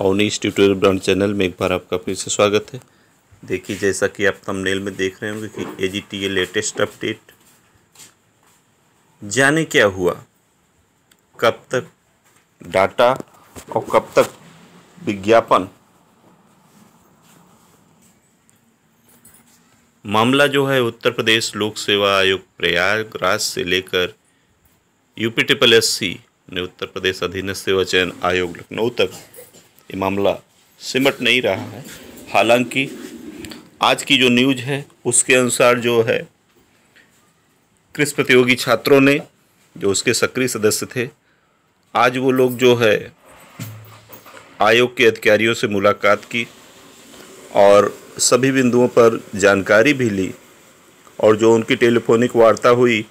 Awanish tutorial brand channel में एक बार आपका फिर से स्वागत है देखिए जैसा कि आप थंबनेल में देख रहे होंगे कि A G T A latest update जाने क्या हुआ कब तक डाटा और कब तक विज्ञापन मामला जो है उत्तर प्रदेश लोक सेवा आयोग प्रयागराज से लेकर यूपी ट्रिपल एस सी ने उत्तर प्रदेश अधीन सेवा चयन आयोग लखनऊ तक ये मामला सिमट नहीं रहा है हालांकि आज की जो न्यूज है उसके अनुसार जो है क्रिस प्रतियोगी छात्रों ने जो उसके सक्रिय सदस्य थे आज वो लोग जो है आयोग के अधिकारियों से मुलाकात की और सभी बिंदुओं पर जानकारी भी ली और जो उनकी टेलीफोनिक वार्ता हुई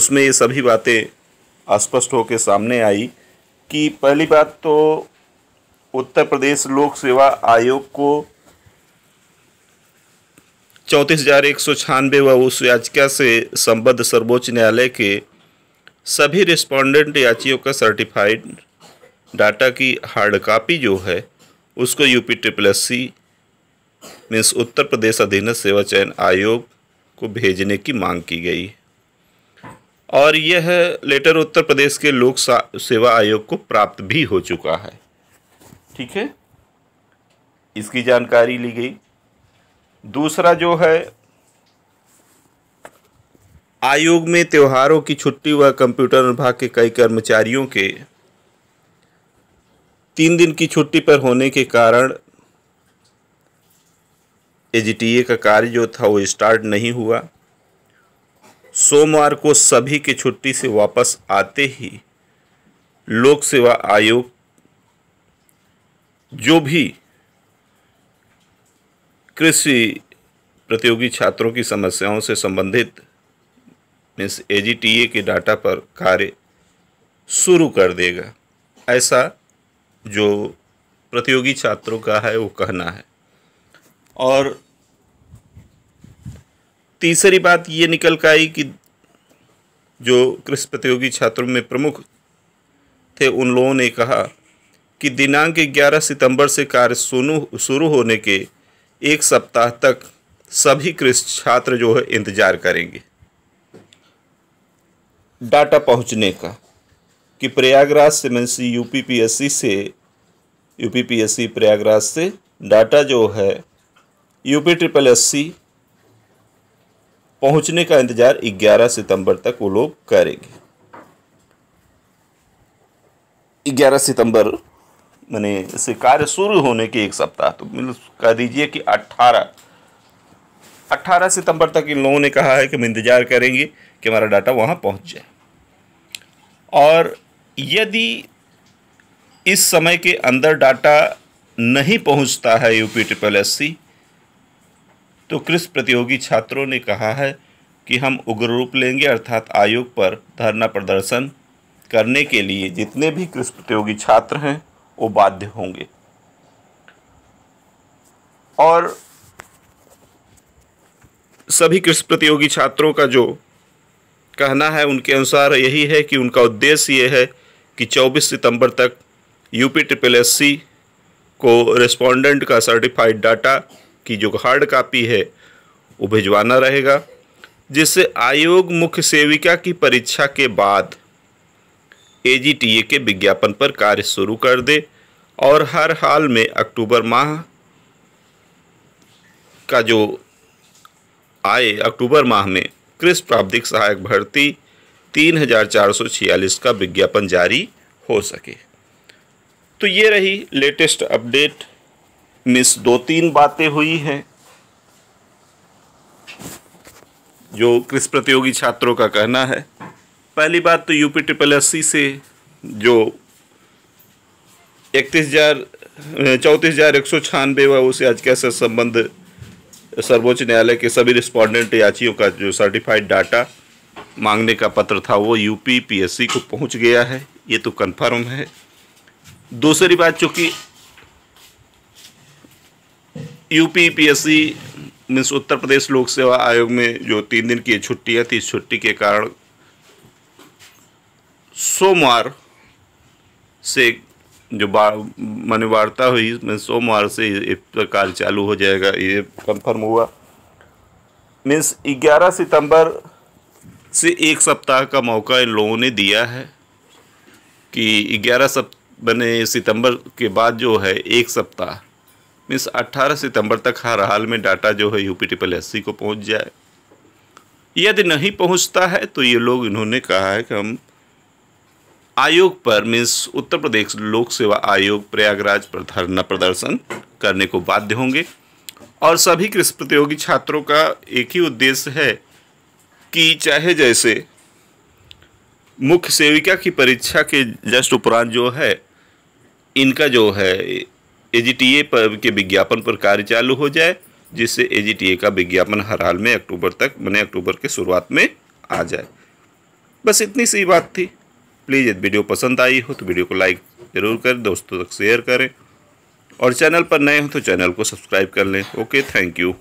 उसमें ये सभी बातें स्पष्ट होकर सामने आई कि पहली बात तो उत्तर प्रदेश लोक सेवा आयोग को चौंतीस हजार एक सौ छियानवे व उस याचिका से संबद्ध सर्वोच्च न्यायालय के सभी रिस्पोंडेंट याचियों का सर्टिफाइड डाटा की हार्ड कॉपी जो है उसको UP triple S C means Uttar Pradesh अधीन सेवा चयन आयोग को भेजने की मांग की गई और यह लेटर उत्तर प्रदेश के लोक सेवा आयोग को प्राप्त भी हो चुका है ठीक है इसकी जानकारी ली गई दूसरा जो है आयोग में त्योहारों की छुट्टी व कंप्यूटर विभाग के कई कर्मचारियों के तीन दिन की छुट्टी पर होने के कारण एजीटीए का कार्य जो था वो स्टार्ट नहीं हुआ सोमवार को सभी के छुट्टी से वापस आते ही लोक सेवा आयोग जो भी कृषि प्रतियोगी छात्रों की समस्याओं से संबंधित मीन्स ए e के डाटा पर कार्य शुरू कर देगा ऐसा जो प्रतियोगी छात्रों का है वो कहना है और तीसरी बात ये निकल कर आई कि जो कृषि प्रतियोगी छात्रों में प्रमुख थे उन लोगों ने कहा कि दिनांक 11 सितंबर से कार्य शुरू होने के एक सप्ताह तक सभी कृषि छात्र जो है इंतज़ार करेंगे डाटा पहुंचने का कि प्रयागराज से मैं सी यू से यू प्रयागराज से डाटा जो है U P triple S C पहुँचने का इंतज़ार 11 सितंबर तक वो लोग करेंगे 11 सितंबर मैंने इसे कार्य शुरू होने के एक सप्ताह तो कह दीजिए कि 18 18 सितंबर तक इन लोगों ने कहा है कि हम इंतज़ार करेंगे कि हमारा डाटा वहाँ पहुँच जाए और यदि इस समय के अंदर डाटा नहीं पहुँचता है U P triple S C तो कृष प्रतियोगी छात्रों ने कहा है कि हम उग्र रूप लेंगे अर्थात आयोग पर धरना प्रदर्शन करने के लिए जितने भी कृषि प्रतियोगी छात्र हैं वो बाध्य होंगे और सभी कृषि प्रतियोगी छात्रों का जो कहना है उनके अनुसार यही है कि उनका उद्देश्य ये है कि 24 सितंबर तक यूपी ट्रिपल एस को रेस्पोंडेंट का सर्टिफाइड डाटा की जो हार्ड कापी है वो भिजवाना रहेगा जिससे आयोग मुख्य सेविका की परीक्षा के बाद एजीटीए के विज्ञापन पर कार्य शुरू कर दे और हर हाल में अक्टूबर माह का जो आए अक्टूबर माह में कृषि प्रावधिक सहायक भर्ती तीन हजार चार सौ छियालीस का विज्ञापन जारी हो सके तो ये रही लेटेस्ट अपडेट मिस दो तीन बातें हुई हैं जो कृषि प्रतियोगी छात्रों का कहना है पहली बात तो यूपी ट्रिपल एस सी से जो इकतीस हज़ार चौंतीस हज़ार एक सौ छियानवे व उस याचिका से संबंध सर्वोच्च न्यायालय के सभी रिस्पॉन्डेंट याचियों का जो सर्टिफाइड डाटा मांगने का पत्र था वो यूपी पीएससी को पहुंच गया है ये तो कन्फर्म है दूसरी बात चूंकि UP PSC means Uttar Pradesh लोक सेवा आयोग में जो तीन दिन की छुट्टी है तो इस छुट्टी के कारण सोमवार से जो मैंने वार्ता हुई मैं सोमवार से कार्य चालू हो जाएगा ये कंफर्म हुआ मीन्स 11 सितंबर से एक सप्ताह का मौका इन लोगों ने दिया है कि 11 सप मैंने सितंबर के बाद जो है एक सप्ताह मीन्स 18 सितंबर तक हर हाल में डाटा जो है U P T S C को पहुंच जाए यदि नहीं पहुंचता है तो ये लोग इन्होंने कहा है कि हम आयोग पर मीन्स उत्तर प्रदेश लोक सेवा आयोग प्रयागराज पर धरना प्रदर्शन करने को बाध्य होंगे और सभी कृषि प्रतियोगी छात्रों का एक ही उद्देश्य है कि चाहे जैसे मुख्य सेविका की परीक्षा के जस्ट उपरांत जो है इनका जो है एजीटीए पर के विज्ञापन पर कार्य चालू हो जाए जिससे ए का विज्ञापन हर हाल में अक्टूबर तक मैंने अक्टूबर के शुरुआत में आ जाए बस इतनी सी बात थी प्लीज़ यदि वीडियो पसंद आई हो तो वीडियो को लाइक ज़रूर करें दोस्तों तक शेयर करें और चैनल पर नए हो तो चैनल को सब्सक्राइब कर लें ओके थैंक यू